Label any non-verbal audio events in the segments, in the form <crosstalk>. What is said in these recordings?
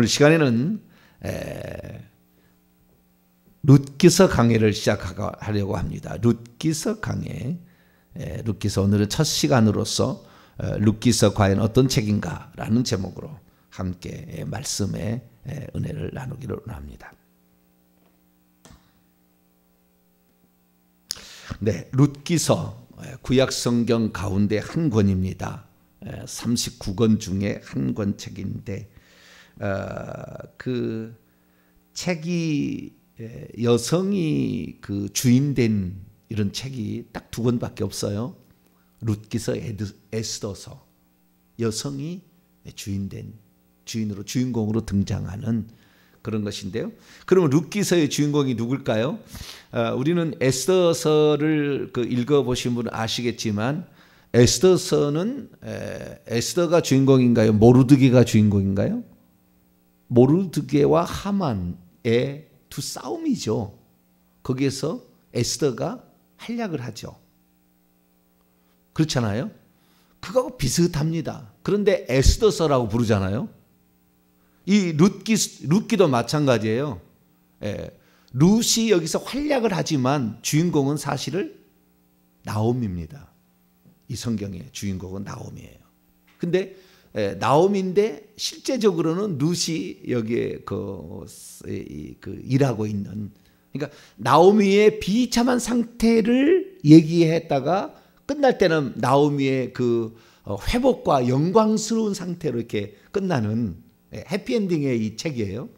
오늘 시간에는 룻기서 강의를 시작하려고 합니다. 룻기서 강의. 에, 룻기서 오늘은 첫 시간으로서 에, 룻기서 과연 어떤 책인가라는 제목으로 함께 말씀의 은혜를 나누기로 합니다. 네, 룻기서 구약 성경 가운데 한 권입니다. 39권 중에 한 권 책인데 어, 그 책이 예, 여성이 그 주인된 이런 책이 딱 두 권밖에 없어요. 룻기서 에스더서 여성이 네, 주인된 주인으로 주인공으로 등장하는 그런 것인데요. 그러면 룻기서의 주인공이 누굴까요? 아, 우리는 에스더서를 그 읽어보신 분 아시겠지만 에스더서는 에, 에스더가 주인공인가요? 모르드기가 주인공인가요? 모르드게와 하만의 두 싸움이죠. 거기에서 에스더가 한략을 하죠. 그렇잖아요. 그거하고 비슷합니다. 그런데 에스더서라고 부르잖아요. 이 룻기, 룻기도 마찬가지예요. 예, 룻이 여기서 활약을 하지만 주인공은 사실을 나옴입니다. 이 성경의 주인공은 나옴이에요. 근데 에, 예, 나옴인데 실제적으로는 룻이 여기에 그, 그 일하고 있는 그러니까 나오미의 비참한 상태를 얘기했다가 끝날 때는 나오미의 그 어, 회복과 영광스러운 상태로 이렇게 끝나는 예, 해피엔딩의 이 책이에요.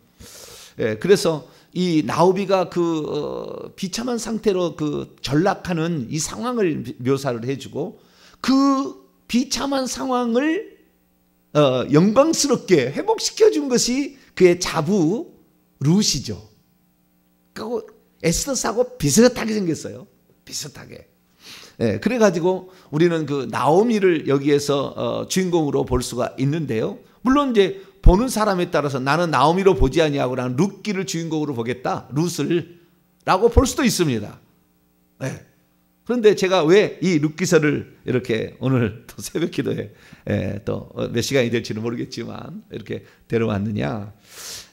예, 그래서 이 나오비가 그 어, 비참한 상태로 그 전락하는 이 상황을 묘사를 해주고 그 비참한 상황을 어, 영광스럽게 회복시켜 준 것이 그의 자부 루시죠. 그리고 에스더사고 비슷하게 생겼어요. 비슷하게. 예, 그래가지고 우리는 그 나오미를 여기에서 어, 주인공으로 볼 수가 있는데요. 물론 이제 보는 사람에 따라서 나는 나오미로 보지 아니하고 나는 룻기를 주인공으로 보겠다. 룻을 라고 볼 수도 있습니다. 예. 그런데 제가 왜이 룻기서를 이렇게 오늘 또 <laughs> 새벽 기도에 예, 또몇 시간이 될지는 모르겠지만 이렇게 데려왔느냐.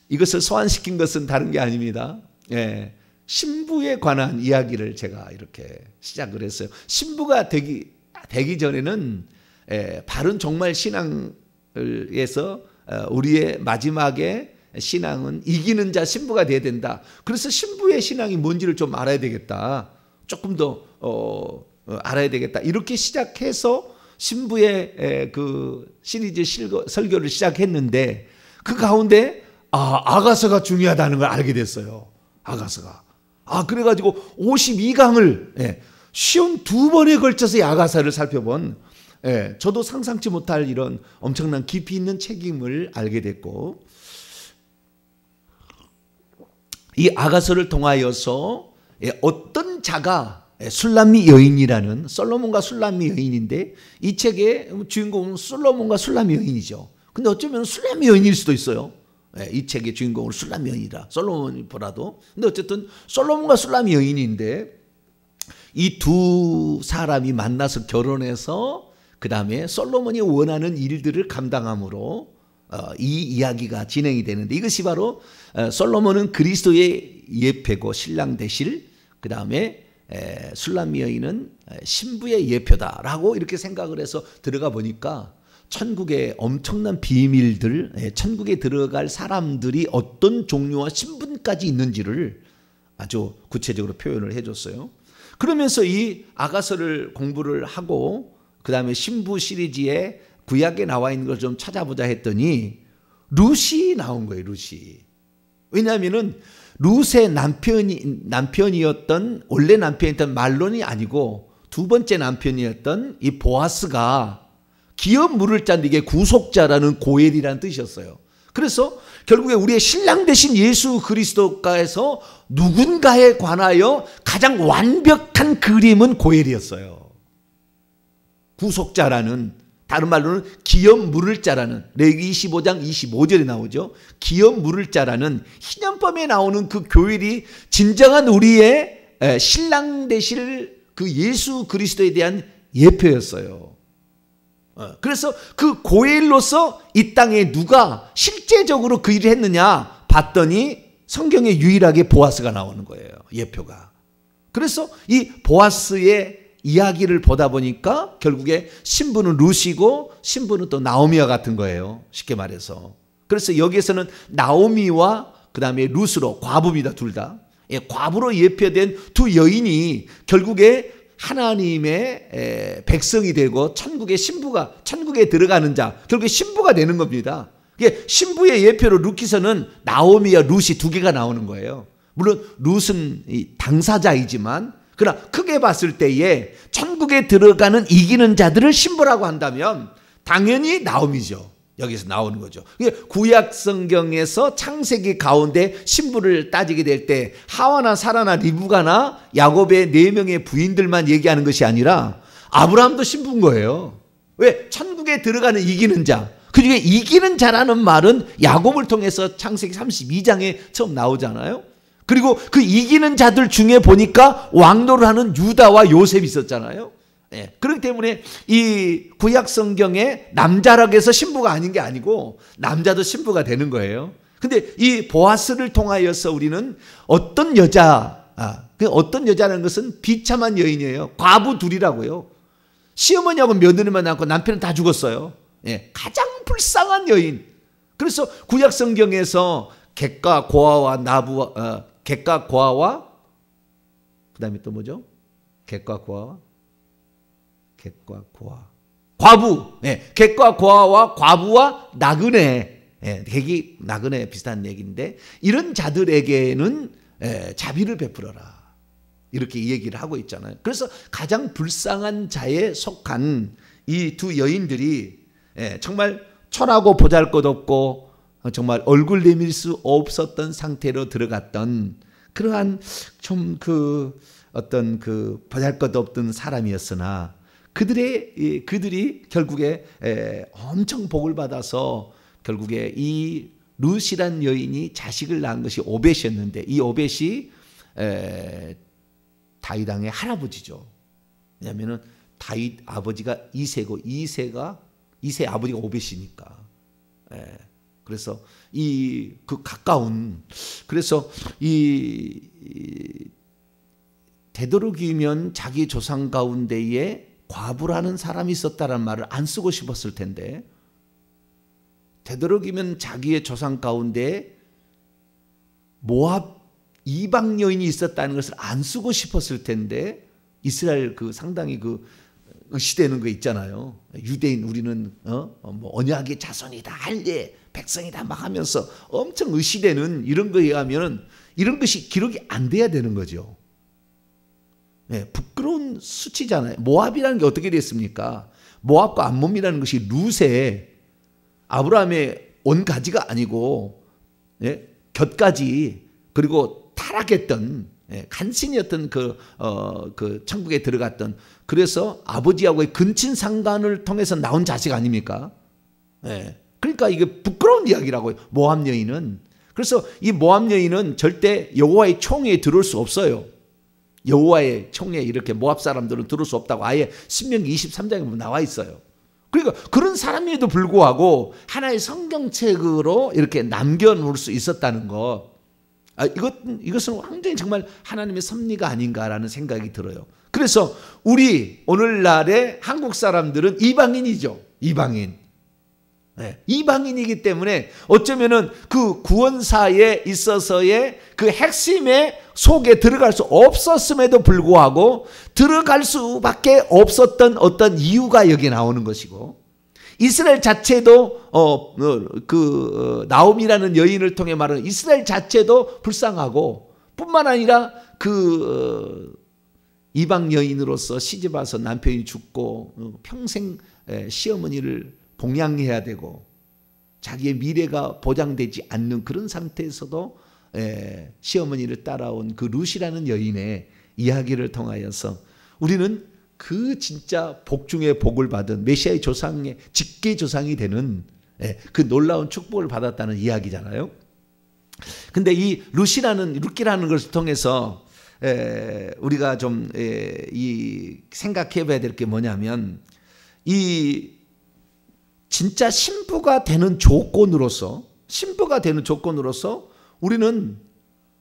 이것을 소환시킨 것은 다른 게 아닙니다. 예. 신부에 관한 이야기를 제가 이렇게 시작을 했어요. 신부가 되기, 되기 전에는 예, 바른 정말 신앙을위해서 어, 우리의 마지막에 신앙은 이기는 자 신부가 돼야 된다. 그래서 신부의 신앙이 뭔지를 좀 알아야 되겠다. 조금 더 어, 어, 알아야 되겠다. 이렇게 시작해서 신부의 그 시리즈 실거, 설교를 시작했는데 그 가운데 아, 아가서가 중요하다는 걸 알게 됐어요. 아가서가. 아, 그래가지고 52강을 예, 시험 두 번에 걸쳐서 아가서를 살펴본 예, 저도 상상치 못할 이런 엄청난 깊이 있는 책임을 알게 됐고 이 아가서를 통하여서 예, 어떤 자가 예, 술람미 여인이라는 솔로몬과 술람미 여인인데 이 책의 주인공은 솔로몬과 술람미 여인이죠. 근데 어쩌면 술람미 여인일 수도 있어요. 예, 이 책의 주인공은 술람미 여인이라 솔로몬보라도. 이 근데 어쨌든 솔로몬과 술람미 여인인데 이 두 사람이 만나서 결혼해서 그 다음에 솔로몬이 원하는 일들을 감당함으로 어, 이 이야기가 진행이 되는데 이것이 바로 어, 솔로몬은 그리스도의 예배고 신랑 대실 그 다음에 술람 여인은 신부의 예표다라고 이렇게 생각을 해서 들어가 보니까 천국의 엄청난 비밀들, 천국에 들어갈 사람들이 어떤 종류와 신분까지 있는지를 아주 구체적으로 표현을 해줬어요. 그러면서 이 아가서를 공부를 하고 그 다음에 신부 시리즈에 구약에 나와 있는 걸 좀 찾아보자 했더니 루시 나온 거예요, 루시. 왜냐하면은 루스의 남편이 남편이었던 원래 남편이었던 말론이 아니고 두 번째 남편이었던 이 보아스가 기업 물을 짠 이게 구속자라는 고엘이라는 뜻이었어요. 그래서 결국에 우리의 신랑 대신 예수 그리스도가에서 누군가에 관하여 가장 완벽한 그림은 고엘이었어요. 구속자라는 다른 말로는 기업 물을 자라는 레기 25장 25절에 나오죠. 기업 물을 자라는 희년밤에 나오는 그 교일이 진정한 우리의 신랑 되실 그 예수 그리스도에 대한 예표였어요. 어, 그래서 그 고일로서 이 땅에 누가 실제적으로 그 일을 했느냐 봤더니 성경에 유일하게 보아스가 나오는 거예요. 예표가. 그래서 이 보아스의 이야기를 보다 보니까 결국에 신부는 루시고 신부는 또 나오미와 같은 거예요. 쉽게 말해서. 그래서 여기에서는 나오미와 그 다음에 루스로 과부입니다. 둘 다. 예, 과부로 예표된 두 여인이 결국에 하나님의 백성이 되고 천국의 신부가 천국에 들어가는 자 결국에 신부가 되는 겁니다. 이게 신부의 예표로 루키서는 나오미와 루시 두 개가 나오는 거예요. 물론 루스는 당사자이지만 그러나 크게 봤을 때에 천국에 들어가는 이기는 자들을 신부라고 한다면 당연히 나옴이죠. 여기서 나오는 거죠. 구약 성경에서 창세기 가운데 신부를 따지게 될 때 하와나 사라나 리브가나 야곱의 네 명의 부인들만 얘기하는 것이 아니라 아브라함도 신부인 거예요. 왜? 천국에 들어가는 이기는 자. 그중에 이기는 자라는 말은 야곱을 통해서 창세기 32장에 처음 나오잖아요. 그리고 그 이기는 자들 중에 보니까 왕노를 하는 유다와 요셉이 있었잖아요. 예. 그렇기 때문에 이 구약 성경에 남자라고 해서 신부가 아닌 게 아니고 남자도 신부가 되는 거예요. 근데 이 보아스를 통하여서 우리는 어떤 여자, 아, 그 어떤 여자라는 것은 비참한 여인이에요. 과부 둘이라고요. 시어머니하고 며느리만 낳고 남편은 다 죽었어요. 예. 가장 불쌍한 여인. 그래서 구약 성경에서 객과 고아와 나부 어, 객과 고아와 그다음에 또 뭐죠? 객과 고아와 객과 고아 과부 예 객과 고아와 과부와 나그네 예 객이 나그네 비슷한 얘기인데 이런 자들에게는 예, 자비를 베풀어라 이렇게 얘기를 하고 있잖아요. 그래서 가장 불쌍한 자에 속한 이 두 여인들이 예, 정말 천하고 보잘것없고 어, 정말 얼굴 내밀 수 없었던 상태로 들어갔던 그러한 좀 그 어떤 그 보잘것없던 사람이었으나 그들의 그들이 결국에 엄청 복을 받아서 결국에 이 루시란 여인이 자식을 낳은 것이 오벳이었는데 이 오벳이 다윗왕의 할아버지죠. 왜냐하면은 다윗 아버지가 이세고 이세가 이세 아버지가 오벳이니까. 에. 그래서 이 그 가까운 그래서 이, 이 되도록이면 자기 조상 가운데에 과부라는 사람이 있었다는 말을 안 쓰고 싶었을 텐데 되도록이면 자기의 조상 가운데 모압 이방 여인이 있었다는 것을 안 쓰고 싶었을 텐데 이스라엘 그 상당히 그 시대는 거 그 있잖아요. 유대인 우리는 어? 어? 뭐 언약의 자손이다 할례 백성이다 막 하면서 엄청 의시되는 이런 거에 하면 이런 것이 기록이 안 돼야 되는 거죠. 네, 부끄러운 수치잖아요. 모압이라는 게 어떻게 됐습니까? 모압과 암몬이라는 것이 루세 아브라함의 온 가지가 아니고 예, 네, 곁까지 그리고 타락했던 예, 간신이었던 그, 어, 그 천국에 들어갔던 그래서 아버지하고의 근친 상간을 통해서 나온 자식 아닙니까? 예. 그러니까 이게 부끄러운 이야기라고요. 모함 여인은. 그래서 이 모함 여인은 절대 여호와의 총회에 들어올 수 없어요. 여호와의 총회에 이렇게 모압 사람들은 들어올 수 없다고 아예 신명기 23장에 나와 있어요. 그러니까 그런 사람에도 불구하고 하나의 성경책으로 이렇게 남겨놓을 수 있었다는 거. 아, 이것, 이것은 굉장히 정말 하나님의 섭리가 아닌가라는 생각이 들어요. 그래서 우리 오늘날의 한국 사람들은 이방인이죠. 이방인. 네. 이방인이기 때문에 어쩌면은 그 구원사에 있어서의 그 핵심의 속에 들어갈 수 없었음에도 불구하고 들어갈 수밖에 없었던 어떤 이유가 여기 나오는 것이고 이스라엘 자체도 어그 어, 어, 나옴이라는 여인을 통해 말하는 이스라엘 자체도 불쌍하고 뿐만 아니라 그 어, 이방 여인으로서 시집 와서 남편이 죽고 평생 시어머니를 동양해야 되고 자기의 미래가 보장되지 않는 그런 상태에서도 에, 예, 시어머니를 따라온 그 루시라는 여인의 이야기를 통하여서 우리는 그 진짜 복 중의 복을 받은 메시아의 조상의 직계 조상이 되는 에, 예, 그 놀라운 축복을 받았다는 이야기잖아요. 근데 이 루시라는 루키라는 것을 통해서 에, 예, 우리가 좀 이 생각해봐야 될 게 뭐냐면 이 진짜 신부가 되는 조건으로서 신부가 되는 조건으로서 우리는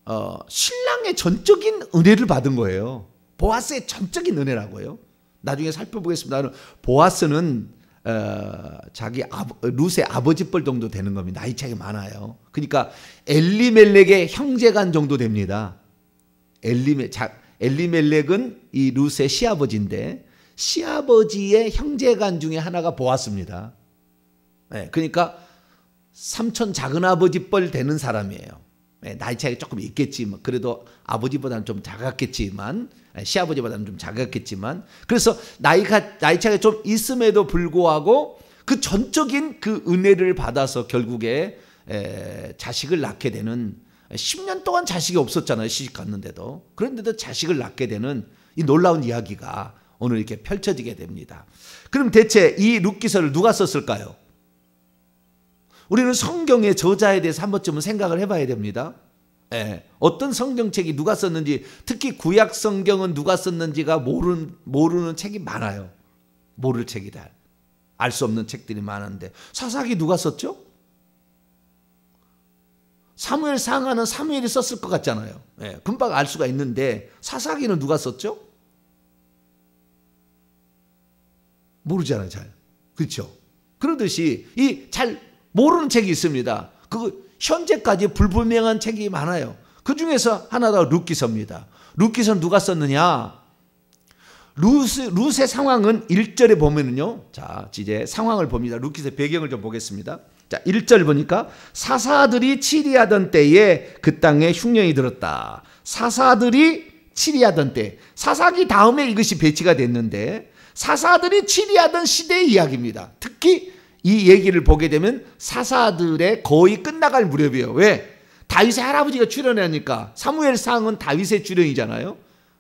어, 신랑의 전적인 은혜를 받은 거예요. 보아스의 전적인 은혜라고요. 나중에 살펴보겠습니다. 보아스는 어, 자기 아버, 루스의 아버지뻘 정도 되는 겁니다. 나이 차이 가 많아요. 그러니까 엘리멜렉의 형제간 정도 됩니다. 엘리멜, 자, 엘리멜렉은 이 루스의 시아버지인데 시아버지의 형제간 중에 하나가 보았습니다. 예, 그러니까 삼촌 작은 아버지 뻘 되는 사람이에요. 예, 나이 차이가 조금 있겠지. 만 그래도 아버지보다는 좀 작았겠지만 네, 시아버지보다는 좀 작았겠지만 그래서 나이가 나이 차이가 좀 있음에도 불구하고 그 전적인 그 은혜를 받아서 결국에 에, 자식을 낳게 되는 10년 동안 자식이 없었잖아요. 시집 갔는데도. 그런데도 자식을 낳게 되는 이 놀라운 이야기가 오늘 이렇게 펼쳐지게 됩니다. 그럼 대체 이 룻기서를 누가 썼을까요? 우리는 성경의 저자에 대해서 한 번쯤은 생각을 해봐야 됩니다. 예, 어떤 성경책이 누가 썼는지 특히 구약 성경은 누가 썼는지가 모르는, 모르는 책이 많아요. 모를 책이다. 알 수 없는 책들이 많은데 사사기 누가 썼죠? 사무엘 상하는 사무엘이 썼을 것 같잖아요. 예, 금방 알 수가 있는데 사사기는 누가 썼죠? 모르잖아요, 잘. 그렇죠? 그러듯이 이잘 모르는 책이 있습니다. 그 현재까지 불분명한 책이 많아요. 그 중에서 하나가 룻기서입니다. 룻기서 누가 썼느냐? 루스, 룻의 상황은 1절에 보면은요. 자, 이제 상황을 봅니다. 룻기서 배경을 좀 보겠습니다. 자, 1절 보니까 사사들이 치리하던 때에 그 땅에 흉년이 들었다. 사사들이 치리하던 때. 사사기 다음에 이것이 배치가 됐는데 사사들이 치리하던 시대의 이야기입니다. 특히 이 얘기를 보게 되면 사사들의 거의 끝나갈 무렵이에요. 왜? 다윗의 할아버지가 출연하니까 사무엘상은 다윗의 출연이잖아요.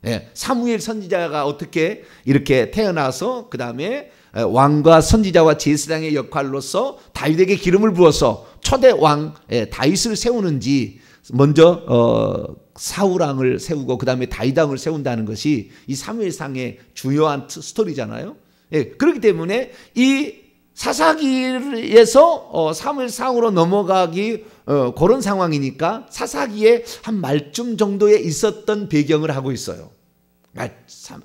예, 사무엘 선지자가 어떻게 이렇게 태어나서 그 다음에 왕과 선지자와 제사장의 역할로서 다윗에게 기름을 부어서 초대 왕 예, 다윗을 세우는지 먼저 어, 사우랑을 세우고 그 다음에 다윗왕을 세운다는 것이 이 사무엘상의 주요한 스토리잖아요. 예, 그렇기 때문에 이 사사기에서 어, 사물상으로 넘어가기 어, 그런 상황이니까 사사기에 한 말쯤 정도에 있었던 배경을 하고 있어요.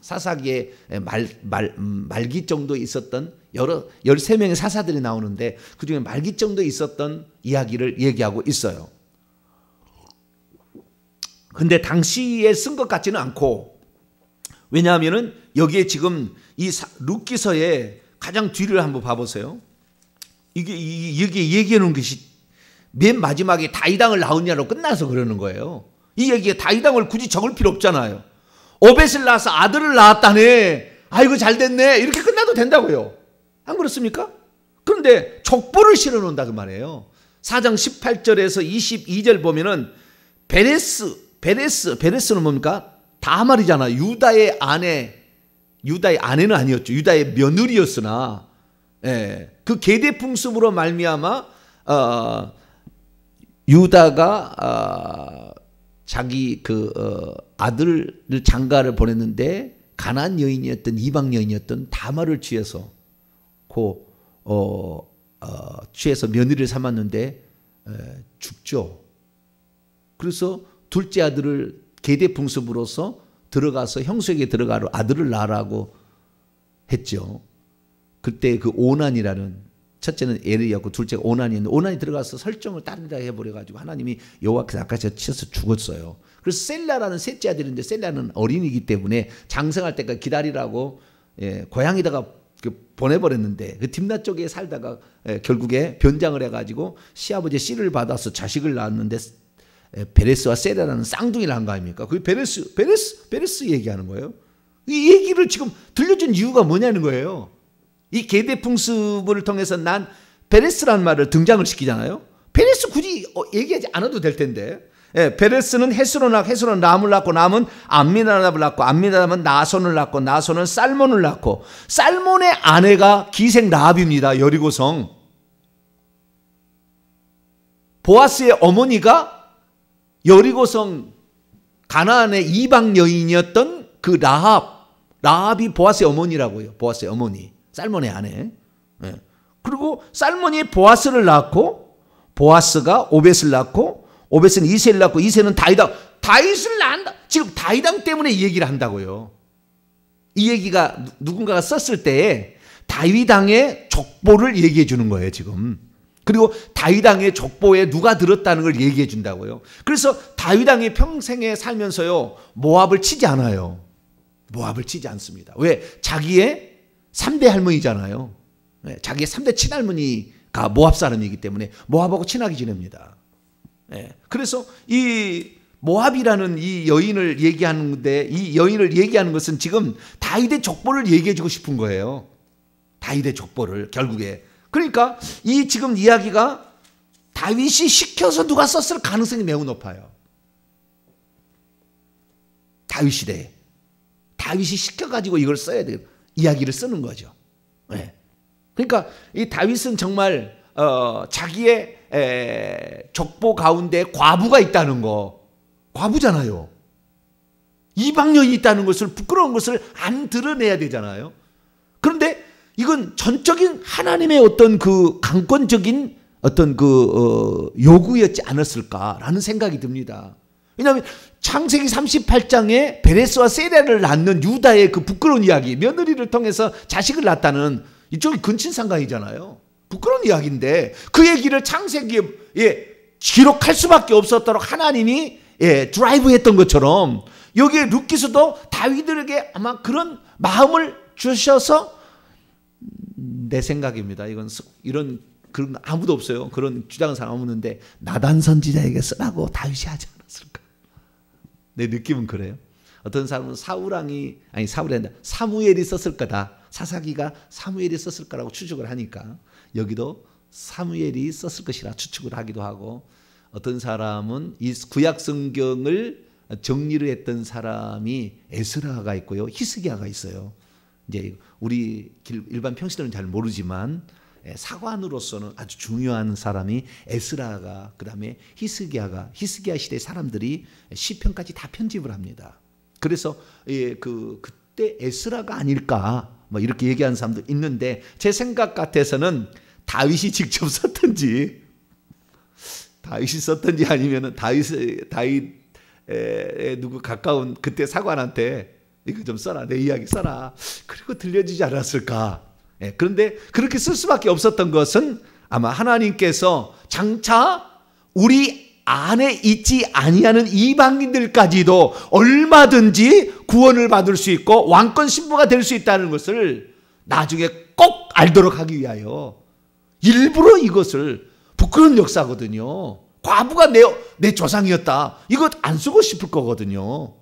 사사기에 말, 말, 음, 말기 정도에 있었던 여러 13명의 사사들이 나오는데 그중에 말기 정도에 있었던 이야기를 얘기하고 있어요. 근데 당시에 쓴 것 같지는 않고 왜냐하면은 여기에 지금 이루키서에 가장 뒤를 한번 봐보세요. 이게, 이게 여기 얘기해 놓은 것이 맨 마지막에 다이당을 낳았냐로 끝나서 그러는 거예요. 이 얘기에 다이당을 굳이 적을 필요 없잖아요. 오벳을 낳아서 아들을 낳았다네. 아이고 잘 됐네. 이렇게 끝나도 된다고요. 안 그렇습니까? 그런데 족보를 실어 놓는다 그 말이에요. 4장 18절에서 22절 보면은 베레스, 베레스, 베레스는 뭡니까? 다말이잖아. 유다의 아내 유다의 아내는 아니었죠. 유다의 며느리였으나 예, 그 계대 풍습으로 말미암아 어, 유다가 어, 자기 그 어, 아들을 장가를 보냈는데 가난 여인이었던 이방 여인이었던 다마를 취해서 고 어, 어, 취해서 며느리를 삼았는데 에, 죽죠. 그래서 둘째 아들을 계대 풍습으로서 들어가서 형수에게 들어가로 아들을 낳으라고 했죠. 그때 그 오난이라는 첫째는 에리였고 둘째가 오난이었는데 오난이 들어가서 설정을 다른 데 해버려가지고 하나님이 여호와께서 아까서 치셔서 죽었어요. 그래서 셀라라는 셋째 아들인데 셀라는 어린이기 때문에 장성할 때까지 기다리라고 예, 고향에다가 그 보내버렸는데 그 딥나 쪽에 살다가 예, 결국에 변장을 해가지고 시아버지 씨를 받아서 자식을 낳았는데 베레스와 세레라는 쌍둥이를 한 거 아닙니까? 그게 베레스, 베레스, 베레스 얘기하는 거예요. 이 얘기를 지금 들려준 이유가 뭐냐는 거예요. 이 개대풍습을 통해서 난 베레스라는 말을 등장을 시키잖아요. 베레스 굳이 어, 얘기하지 않아도 될 텐데. 예, 베레스는 헤스로 낳 헤스로 남을 낳고 남은 암미나답을 낳고 암미나답은 나손을 낳고 나손은 살몬을 낳고 살몬의 아내가 기생 라합입니다. 여리고성. 보아스의 어머니가 여리고성 가나안의 이방 여인이었던 그 라합, 라합이 보아스의 어머니라고요. 보아스의 어머니, 살몬의 아내. 예. 그리고 살몬이 보아스를 낳고 보아스가 오벳을 낳고 오벳은 이세를 낳고 이세는 다이당 다윗을 낳는다. 지금 다이당 때문에 이 얘기를 한다고요. 이 얘기가 누군가가 썼을 때에 다윗당의 족보를 얘기해 주는 거예요, 지금. 그리고 다윗왕의 족보에 누가 들었다는 걸 얘기해 준다고요. 그래서 다윗왕이 평생에 살면서요. 모압을 치지 않아요. 모압을 치지 않습니다. 왜? 자기의 3대 할머니잖아요. 네, 자기의 3대 친할머니가 모압 사람이기 때문에 모압하고 친하게 지냅니다. 네, 그래서 이 모압이라는 이 여인을 얘기하는데 이 여인을 얘기하는 것은 지금 다윗의 족보를 얘기해 주고 싶은 거예요. 다윗의 족보를 결국에 그러니까 이 지금 이야기가 다윗이 시켜서 누가 썼을 가능성이 매우 높아요. 다윗 시대에 다윗이 시켜가지고 이걸 써야 돼 이야기를 쓰는 거죠. 네. 그러니까 이 다윗은 정말 어, 자기의 에, 족보 가운데 과부가 있다는 거 과부잖아요. 이방년이 있다는 것을 부끄러운 것을 안 드러내야 되잖아요. 그런데 이건 전적인 하나님의 어떤 그 강권적인 어떤 그어 요구였지 않았을까라는 생각이 듭니다. 왜냐하면 창세기 38장에 베레스와 세레를 낳는 유다의 그 부끄러운 이야기, 며느리를 통해서 자식을 낳았다는 이쪽이 근친상간이잖아요. 부끄러운 이야기인데 그 얘기를 창세기에 기록할 수밖에 없었도록 하나님이 예, 드라이브했던 것처럼 여기에 루키스도 다윗에게 들 아마 그런 마음을 주셔서 내 생각입니다. 이건 이런 그런 아무도 없어요. 그런 주장은 사람 없는데 나단 선지자에게 쓰라고 다윗이 하지 않았을까? 내 느낌은 그래요. 어떤 사람은 사우랑이 아니 사울이 아니라 사무엘이 썼을 거다. 사사기가 사무엘이 썼을 거라고 추측을 하니까 여기도 사무엘이 썼을 것이라 추측을 하기도 하고 어떤 사람은 이 구약 성경을 정리를 했던 사람이 에스라가 있고요. 히스기야가 있어요. 이제 우리 일반 평신도는 잘 모르지만 예, 사관으로서는 아주 중요한 사람이 에스라가 그다음에 히스기야가 히스기야 시대 사람들이 시편까지 다 편집을 합니다. 그래서 예, 그 그때 에스라가 아닐까 뭐 이렇게 얘기하는 사람도 있는데 제 생각 같아서는 다윗이 직접 <laughs> 썼던지 다윗이 썼던지 아니면은 다윗 다윗 에, 누구 가까운 그때 사관한테 이거 좀 써라. 내 이야기 써라. 그리고 들려지지 않았을까. 예, 그런데 그렇게 쓸 수밖에 없었던 것은 아마 하나님께서 장차 우리 안에 있지 아니하는 이방인들까지도 얼마든지 구원을 받을 수 있고 왕권 신부가 될 수 있다는 것을 나중에 꼭 알도록 하기 위하여 일부러 이것을 부끄러운 역사거든요. 과부가 내, 내 조상이었다. 이것 안 쓰고 싶을 거거든요.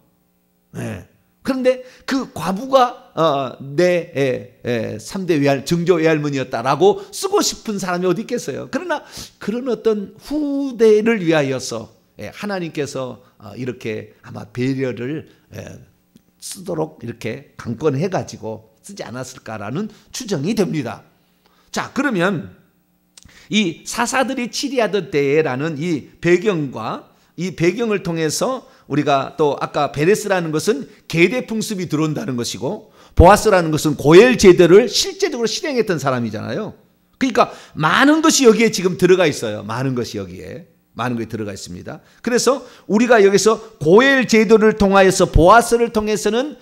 네. 그런데 그 과부가 어, 내 3대 외할 증조 외할머니였다라고 쓰고 싶은 사람이 어디 있겠어요. 그러나 그런 어떤 후대를 위하여서 예, 하나님께서 어, 이렇게 아마 배려를 쓰도록 이렇게 강권해 가지고 쓰지 않았을까라는 추정이 됩니다. 자, 그러면 이 사사들이 치리하던 때라는 이 배경과 이 배경을 통해서 우리가 또 아까 베레스라는 것은 계대 풍습이 들어온다는 것이고 보아스라는 것은 고엘 제도를 실제적으로 실행했던 사람이잖아요. 그러니까 많은 것이 여기에 지금 들어가 있어요. 많은 것이 여기에. 많은 것이 들어가 있습니다. 그래서 우리가 여기서 고엘 제도를 통하여서 보아스를 통해서는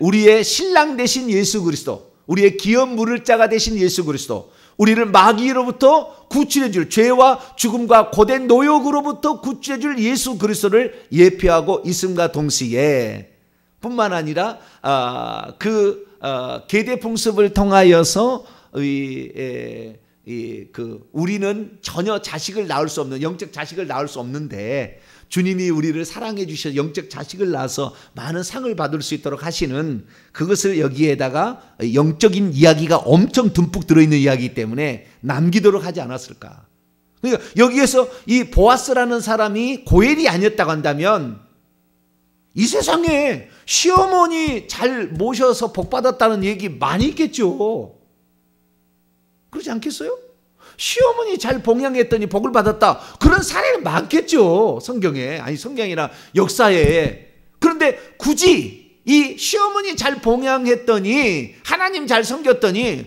우리의 신랑 대신 예수 그리스도, 우리의 기업 무를 자가 대신 예수 그리스도, 우리를 마귀로부터 구출해 줄 죄와 죽음과 고된 노역으로부터 구출해 줄 예수 그리스도를 예표하고 있음과 동시에 뿐만 아니라 아, 그 아, 계대 풍습을 통하여서 이, 그 우리는 전혀 자식을 낳을 수 없는 영적 자식을 낳을 수 없는데 주님이 우리를 사랑해 주셔서 영적 자식을 낳아서 많은 상을 받을 수 있도록 하시는 그것을 여기에다가 영적인 이야기가 엄청 듬뿍 들어있는 이야기 때문에 남기도록 하지 않았을까. 그러니까 여기에서 이 보아스라는 사람이 고엘이 아니었다고 한다면 이 세상에 시어머니 잘 모셔서 복 받았다는 얘기 많이 있겠죠. 그렇지 않겠어요? 시어머니 잘 봉양했더니 복을 받았다. 그런 사례는 많겠죠. 성경에. 아니, 성경이나 역사에. 그런데 굳이 이 시어머니 잘 봉양했더니 하나님 잘 섬겼더니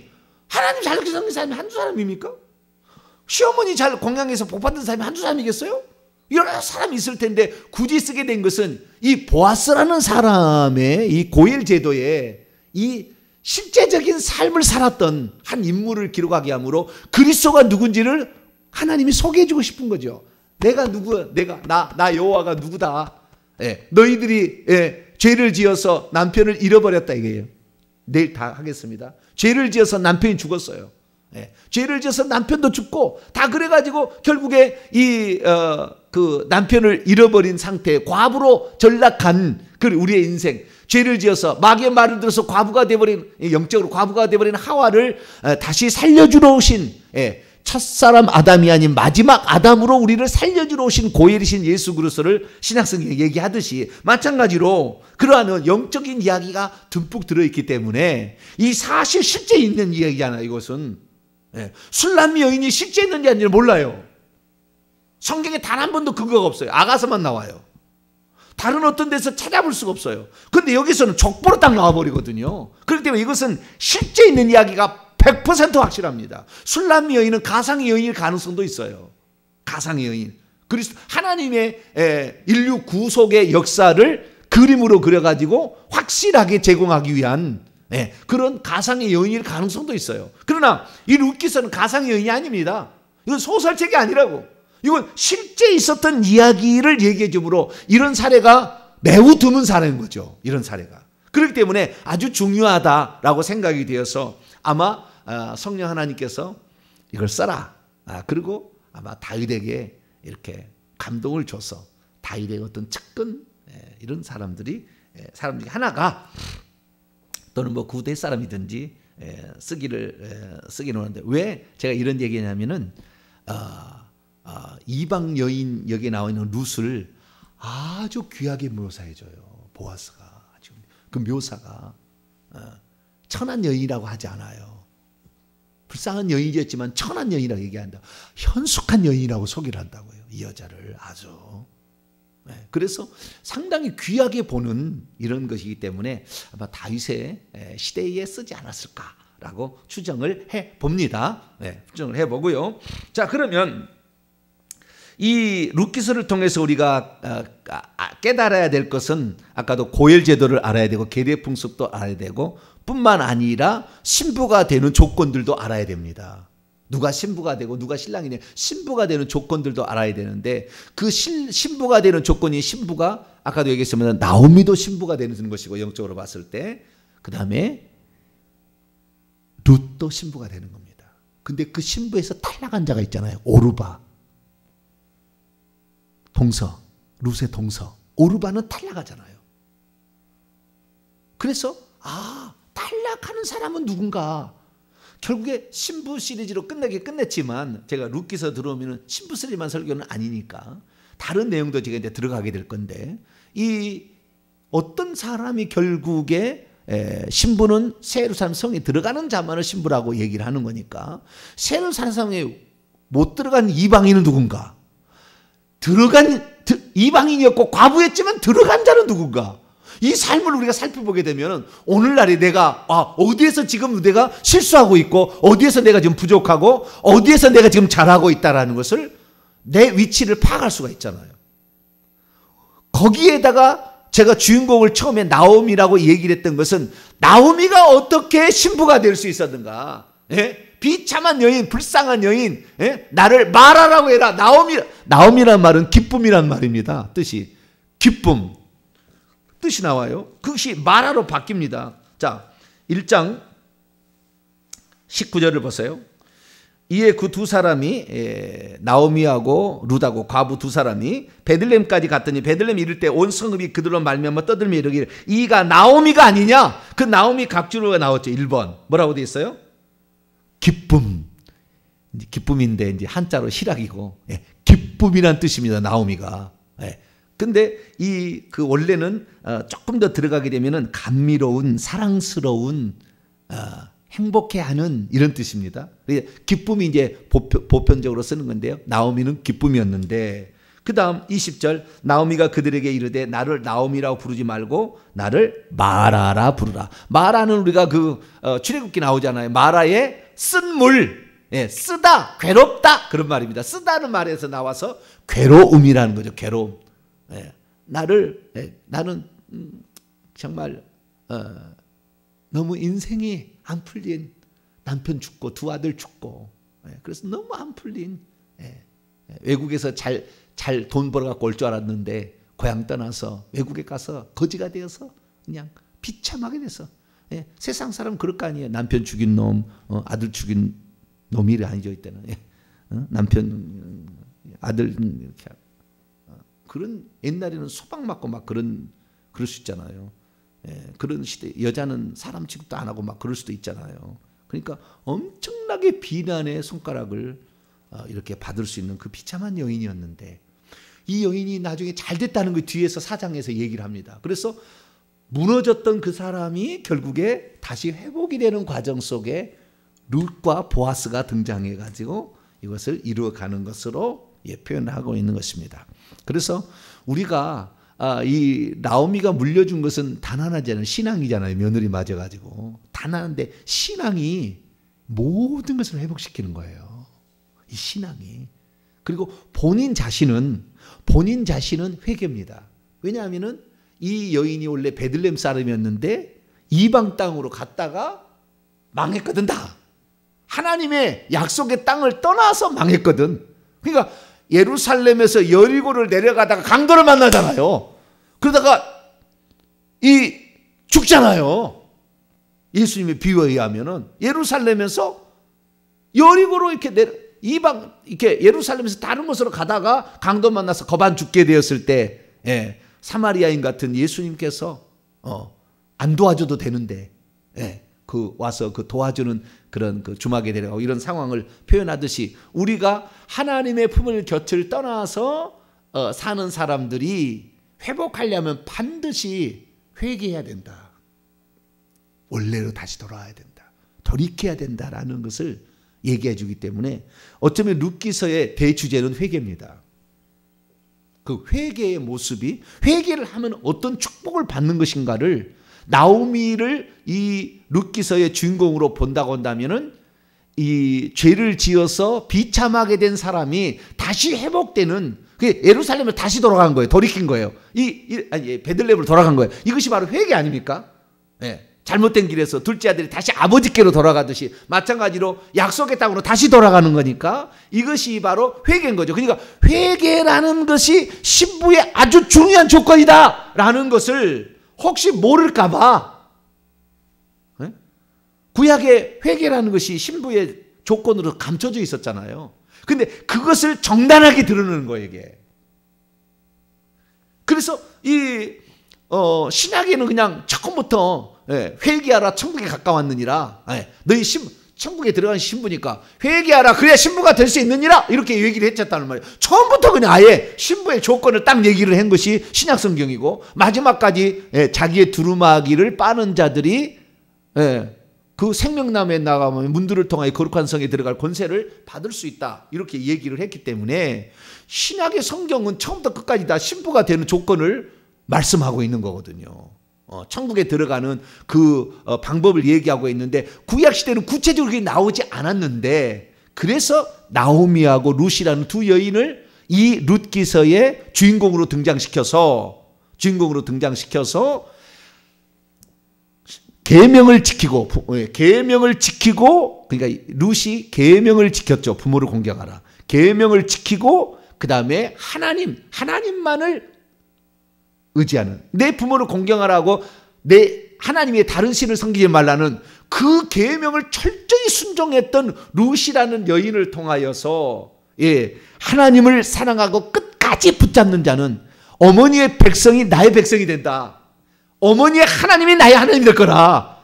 하나님 잘 섬긴 사람이 한두 사람입니까? 시어머니 잘 공양해서 복 받은 사람이 한두 사람이겠어요? 여러 사람 있을 텐데 굳이 쓰게 된 것은 이 보아스라는 사람의 이 고일 제도에 이 실제적인 삶을 살았던 한 인물을 기록하게 하므로 그리스도가 누군지를 하나님이 소개해 주고 싶은 거죠. 내가 누구 내가 나 나 여호와가 누구다. 예, 너희들이 예, 죄를 지어서 남편을 잃어버렸다 이게요. 내일 다 하겠습니다. 죄를 지어서 남편이 죽었어요. 예, 죄를 지어서 남편도 죽고 다 그래가지고 결국에 이그 어, 남편을 잃어버린 상태 과부로 전락한 그 우리의 인생 죄를 지어서 마귀의 말을 들어서 과부가 돼버린 영적으로 과부가 돼버린 하와를 어, 다시 살려주러 오신 예, 첫사람 아담이 아닌 마지막 아담으로 우리를 살려주러 오신 고엘이신 예수 그리스도를 신약성경에 얘기하듯이 마찬가지로 그러한 영적인 이야기가 듬뿍 들어있기 때문에 이 사실 실제 있는 이야기잖아 요 이것은 예, 술람 여인이 실제 있는지 아닌지 몰라요. 성경에 단 한 번도 근거가 없어요. 아가서만 나와요. 다른 어떤 데서 찾아볼 수가 없어요. 근데 여기서는 족보로 딱 나와버리거든요. 그렇기 때문에 이것은 실제 있는 이야기가 100% 확실합니다. 술람 여인은 가상 의 여인일 가능성도 있어요. 가상 의 여인. 그리스 도 하나님의 인류 구속의 역사를 그림으로 그려가지고 확실하게 제공하기 위한 예, 그런 가상의 여인일 가능성도 있어요. 그러나 이루키서는 가상 의 여인이 아닙니다. 이건 소설책이 아니라고. 이건 실제 있었던 이야기를 얘기해 주므로 이런 사례가 매우 드문 사례인 거죠. 이런 사례가. 그렇기 때문에 아주 중요하다라고 생각이 되어서 아마 아, 성령 하나님께서 이걸 써라. 아, 그리고 아마 다윗에게 이렇게 감동을 줘서 다윗의 어떤 측근 예, 이런 사람들이 예, 사람 중에 하나가 또는 뭐 구대 사람이든지 예, 쓰기를 쓰기는 하는데 왜 제가 이런 얘기냐면은 어, 아, 이방 여인 여기에 나와있는 룻을 아주 귀하게 묘사해줘요. 보아스가 아주 그 묘사가 어, 천한 여인이라고 하지 않아요. 불쌍한 여인이었지만 천한 여인이라고 얘기한다. 현숙한 여인이라고 소개를 한다고요. 이 여자를 아주. 네, 그래서 상당히 귀하게 보는 이런 것이기 때문에 아마 다윗의 시대에 쓰지 않았을까라고 추정을 해 봅니다. 네, 추정을 해 보고요. 자, 그러면 이 룻기서를 통해서 우리가 어, 아, 아, 깨달아야 될 것은 아까도 고열 제도를 알아야 되고 계례 풍습도 알아야 되고 뿐만 아니라 신부가 되는 조건들도 알아야 됩니다. 누가 신부가 되고 누가 신랑이 냐 신부가 되는 조건들도 알아야 되는데 그 신, 신부가 되는 조건이 신부가 아까도 얘기했지만 나오미도 신부가 되는 것이고 영적으로 봤을 때 그다음에 룻도 신부가 되는 겁니다. 근데 그 신부에서 탈락한 자가 있잖아요. 오르바. 동서, 루세 동서, 오르반은 탈락하잖아요. 그래서 아 탈락하는 사람은 누군가 결국에 신부 시리즈로 끝내게 끝냈지만 제가 룻기서 들어오면 신부 시리만 즈 설교는 아니니까 다른 내용도 제가 이제 들어가게 될 건데 이 어떤 사람이 결국에 에, 신부는 세루산 성에 들어가는 자만을 신부라고 얘기를 하는 거니까 세루산 성에 못 들어간 이방인은 누군가 들어간 이방인이었고 과부였지만 들어간 자는 누군가. 이 삶을 우리가 살펴보게 되면 오늘날에 내가 아, 어디에서 지금 내가 실수하고 있고 어디에서 내가 지금 부족하고 어디에서 내가 지금 잘하고 있다라는 것을 내 위치를 파악할 수가 있잖아요. 거기에다가 제가 주인공을 처음에 나옴이라고 얘기를 했던 것은 나오미가 어떻게 신부가 될 수 있었는가? 예? 비참한 여인, 불쌍한 여인, 예? 나를 말하라고 해라. 나옴이, 나옴이란 말은 기쁨이란 말입니다. 뜻이. 기쁨. 뜻이 나와요. 그것이 말하로 바뀝니다. 자, 1장 19절을 보세요. 이에 그 두 사람이 예, 나오미하고 루다고 과부 두 사람이 베들렘까지 갔더니 베들렘 이를 때온 성읍이 그들로 말미암아 떠들며 이르기를 이가 나오미가 아니냐 그 나오미 각주로가 나왔죠 1번 뭐라고 돼 있어요 기쁨. 기쁨인데 이제 한자로 희락이고 예, 기쁨이란 뜻입니다. 나오미가. 예. 근데 이 그 원래는 어, 조금 더 들어가게 되면은 감미로운 사랑스러운 어, 행복해하는 이런 뜻입니다. 기쁨이 이제 보편적으로 쓰는 건데요. 나오미는 기쁨이었는데 그 다음 20절 나오미가 그들에게 이르되 나를 나오미라고 부르지 말고 나를 마라라 부르라. 마라는 우리가 그 어, 출애굽기 나오잖아요. 마라의 쓴 물, 예, 쓰다, 괴롭다 그런 말입니다. 쓰다는 말에서 나와서 괴로움이라는 거죠. 괴로움. 예, 나를 예, 나는 음, 정말 어, 너무 인생이 안 풀린 남편 죽고 두 아들 죽고 예, 그래서 너무 안 풀린 예, 예, 외국에서 잘 잘돈 벌어갖고 올 줄 알았는데 고향 떠나서 외국에 가서 거지가 되어서 그냥 비참하게 돼서 예, 세상 사람 그럴 거 아니에요. 남편 죽인 놈, 어, 아들 죽인 놈이 아니죠 이때는 예, 어? 남편 아들 이렇게 어, 그런 옛날에는 소방 맞고 막 그런 그럴 수 있잖아요. 예, 그런 시대 여자는 사람 취급도 안 하고 막 그럴 수도 있잖아요. 그러니까 엄청나게 비난의 손가락을 어, 이렇게 받을 수 있는 그 비참한 여인이었는데 이 여인이 나중에 잘 됐다는 거 그 뒤에서 사장에서 얘기를 합니다. 그래서 무너졌던 그 사람이 결국에 다시 회복이 되는 과정 속에 룻과 보아스가 등장해 가지고 이것을 이루어 가는 것으로 예, 표현하고 있는 것입니다. 그래서 우리가 아, 이 나오미가 물려준 것은 단 하나잖아요. 신앙이잖아요. 며느리 맞아가지고. 단 하나인데 신앙이 모든 것을 회복시키는 거예요. 이 신앙이. 그리고 본인 자신은 본인 자신은 회개입니다. 왜냐하면이 여인이 원래 베들렘 사람이었는데 이방 땅으로 갔다가 망했거든 다. 하나님의 약속의 땅을 떠나서 망했거든. 그러니까 예루살렘에서 여리고를 내려가다가 강도를 만나잖아요. 그러다가 이 죽잖아요. 예수님의 비유에 의하면 예루살렘에서 여리고로 이렇게 내려 이방 이렇게 예루살렘에서 다른 곳으로 가다가 강도 만나서 거반 죽게 되었을 때 예, 사마리아인 같은 예수님께서 어, 안 도와줘도 되는데 예, 그 와서 그 도와주는 그런 그 주막에 데려가고 이런 상황을 표현하듯이 우리가 하나님의 품을 곁을 떠나서 어, 사는 사람들이 회복하려면 반드시 회개해야 된다. 원래로 다시 돌아와야 된다. 돌이켜야 된다라는 것을 얘기해 주기 때문에 어쩌면 룻기서의 대주제는 회개입니다. 그 회개의 모습이 회개를 하면 어떤 축복을 받는 것인가를 나오미를 이 룻기서의 주인공으로 본다고 한다면은 이 죄를 지어서 비참하게 된 사람이 다시 회복되는 그 예루살렘을 다시 돌아간 거예요. 돌이킨 거예요. 이, 이 아니 예, 베들레헴으 돌아간 거예요. 이것이 바로 회개 아닙니까? 예. 네. 잘못된 길에서 둘째 아들이 다시 아버지께로 돌아가듯이 마찬가지로 약속의 땅으로 다시 돌아가는 거니까 이것이 바로 회계인 거죠. 그러니까 회계라는 것이 신부의 아주 중요한 조건이다라는 것을 혹시 모를까봐 예? 구약의 회계라는 것이 신부의 조건으로 감춰져 있었잖아요. 근데 그것을 정당하게 드러내는 거예요, 이게. 그래서 이 어, 신약에는 그냥 처음부터 예, 회개하라 천국에 가까웠느니라. 예, 너희 신 천국에 들어간 신부니까 회개하라 그래야 신부가 될 수 있느니라 이렇게 얘기를 했었다는 말이에요. 처음부터 그냥 아예 신부의 조건을 딱 얘기를 한 것이 신약 성경이고 마지막까지 예, 자기의 두루마기를 빠는 자들이 예, 그 생명남에 나가면 문들을 통하여 거룩한 성에 들어갈 권세를 받을 수 있다. 이렇게 얘기를 했기 때문에 신약의 성경은 처음부터 끝까지 다 신부가 되는 조건을 말씀하고 있는 거거든요. 어, 천국에 들어가는 그 어, 방법을 얘기하고 있는데 구약 시대는 구체적으로 나오지 않았는데 그래서 나오미하고 루시라는 두 여인을 이 룻기서의 주인공으로 등장시켜서 주인공으로 등장시켜서 계명을 지키고 어, 예, 계명을 지키고 그러니까 룻이 계명을 지켰죠. 부모를 공경하라. 계명을 지키고 그다음에 하나님 하나님만을 의지하는 내 부모를 공경하라고 내 하나님의 다른 신을 섬기지 말라는 그 계명을 철저히 순종했던 루시라는 여인을 통하여서 예, 하나님을 사랑하고 끝까지 붙잡는 자는 어머니의 백성이 나의 백성이 된다. 어머니의 하나님이 나의 하나님이 될 거라.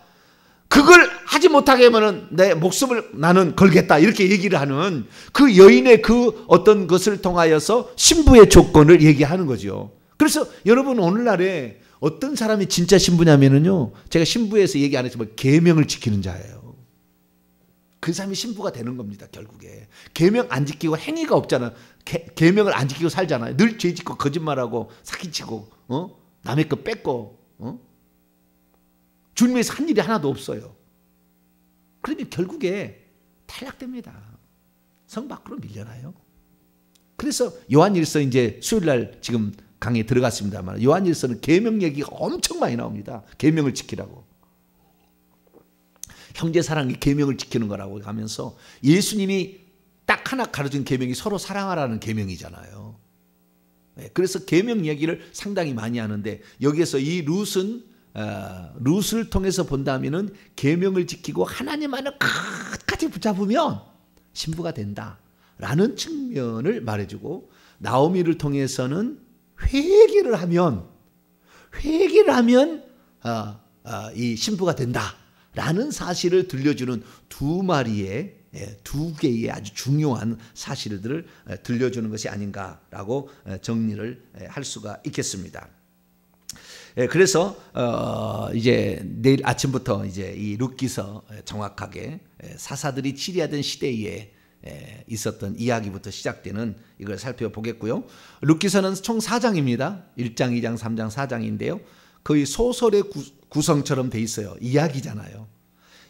그걸 하지 못하게 하면은 내 목숨을 나는 걸겠다. 이렇게 얘기를 하는 그 여인의 그 어떤 것을 통하여서 신부의 조건을 얘기하는 거죠. 그래서 여러분 오늘날에 어떤 사람이 진짜 신부냐면요 제가 신부에서 얘기 안 했지만 계명을 지키는 자예요. 그 사람이 신부가 되는 겁니다. 결국에 계명 안 지키고 행위가 없잖아. 계명을 안 지키고 살잖아요. 늘 죄짓고 거짓말하고 사기치고 어? 남의 거 뺏고 어? 주님에서 한 일이 하나도 없어요. 그러면 결국에 탈락됩니다. 성 밖으로 밀려나요. 그래서 요한일서 이제 수요일 날 지금 강에 들어갔습니다만 요한일서는 계명 얘기가 엄청 많이 나옵니다. 계명을 지키라고. 형제 사랑이 계명을 지키는 거라고 하면서 예수님이 딱 하나 가르친 계명이 서로 사랑하라는 계명이잖아요. 예, 그래서 계명 얘기를 상당히 많이 하는데 여기에서 이 룻은 어, 룻을 통해서 본다면 계명을 지키고 하나님 안을 끝까지 붙잡으면 신부가 된다라는 측면을 말해주고 나오미를 통해서는 회개를 하면 회개를 하면 어, 어, 이 신부가 된다라는 사실을 들려주는 두 마리의 예, 두 개의 아주 중요한 사실들을 예, 들려주는 것이 아닌가라고 예, 정리를 할 수가 있겠습니다. 그래서 어, 이제 내일 아침부터 이제 이 룻기서 정확하게 사사들이 치리하던 시대에 예, 있었던 이야기부터 시작되는 이걸 살펴보겠고요. 루키서는 총 4장입니다. 1장, 2장, 3장, 4장인데요. 거의 소설의 구, 성처럼돼 있어요. 이야기잖아요.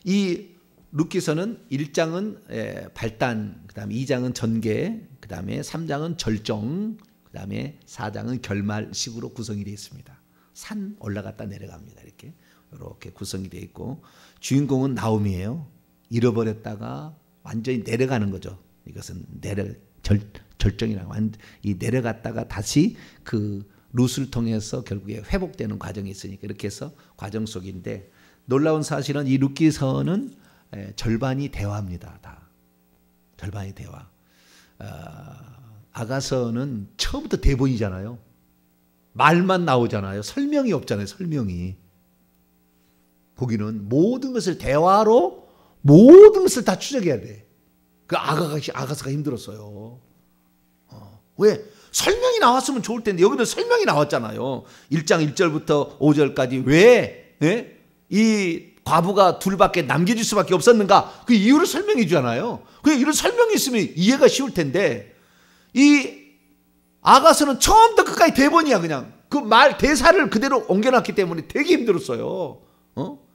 이 루키서는 1장은 예, 발단, 그다음에 2장은 전개, 그다음에 3장은 절정, 그다음에 4장은 결말식으로 구성이 되어 있습니다. 산 올라갔다 내려갑니다. 이렇게 이렇게 구성이 되어 있고 주인공은 나옴이에요. 잃어버렸다가 완전히 내려가는 거죠. 이것은 내려 절, 절정이라고 이 내려갔다가 다시 그 루스를 통해서 결국에 회복되는 과정이 있으니까 이렇게 해서 과정 속인데 놀라운 사실은 이 루키서는 절반이 대화입니다. 다 절반이 대화. 어, 아가서는 처음부터 대본이잖아요. 말만 나오잖아요. 설명이 없잖아요. 설명이. 거기는 모든 것을 대화로 모든 것을 다 추적해야 돼. 그 아가가, 아가사가 힘들었어요. 어. 왜? 설명이 나왔으면 좋을 텐데, 여기는 설명이 나왔잖아요. 1장 1절부터 5절까지. 왜? 네? 이 과부가 둘밖에 남겨질 수밖에 없었는가? 그 이유를 설명해 주잖아요. 그 이런 설명이 있으면 이해가 쉬울 텐데, 이 아가서는 처음부터 끝까지 대본이야, 그냥. 그 말, 대사를 그대로 옮겨놨기 때문에 되게 힘들었어요. 어?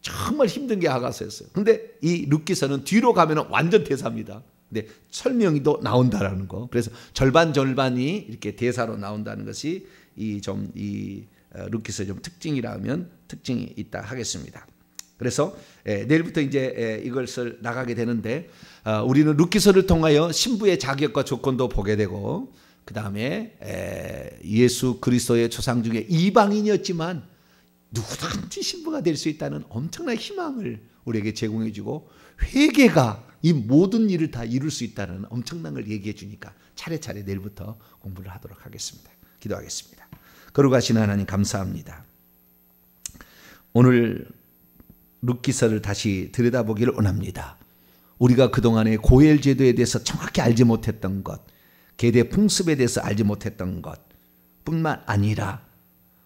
정말 힘든 게 아가서였어요. 근데 이 룻기서는 뒤로 가면 완전 대사입니다. 근데 설명이도 나온다라는 거. 그래서 절반 절반이 이렇게 대사로 나온다는 것이 이 좀이 어, 룻기서 좀 특징이라면 특징이 있다 하겠습니다. 그래서 에, 예, 내일부터 이제 에, 예, 이것을 나가게 되는데 어, 우리는 룻기서를 통하여 신부의 자격과 조건도 보게 되고 그 다음에 예, 예수 그리스도의 조상 중에 이방인이었지만 누구든지 신부가 될 수 있다는 엄청난 희망을 우리에게 제공해 주고 회개가 이 모든 일을 다 이룰 수 있다는 엄청난 걸 얘기해 주니까 차례차례 내일부터 공부를 하도록 하겠습니다. 기도하겠습니다. 걸어가신 하나님 감사합니다. 오늘 룻기서를 다시 들여다보기를 원합니다. 우리가 그동안의 고엘 제도에 대해서 정확히 알지 못했던 것, 계대 풍습에 대해서 알지 못했던 것 뿐만 아니라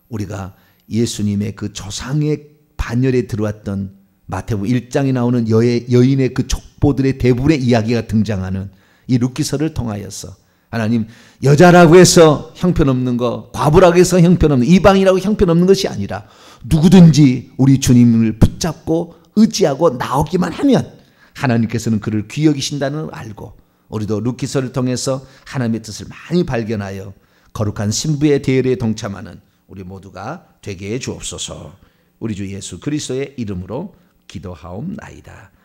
우리가 예수님의 그 조상의 반열에 들어왔던 마태복 1장에 나오는 여의, 여인의 그 족보들의 대부의 이야기가 등장하는 이 루키서를 통하여서 하나님 여자라고 해서 형편없는 거 과부라고 해서 형편없는 이방이라고 형편없는 것이 아니라 누구든지 우리 주님을 붙잡고 의지하고 나오기만 하면 하나님께서는 그를 귀여기신다는 걸 알고 우리도 루키서를 통해서 하나님의 뜻을 많이 발견하여 거룩한 신부의 대열에 동참하는 우리 모두가 되게 해 주옵소서. 우리 주 예수 그리스도의 이름으로 기도하옵나이다.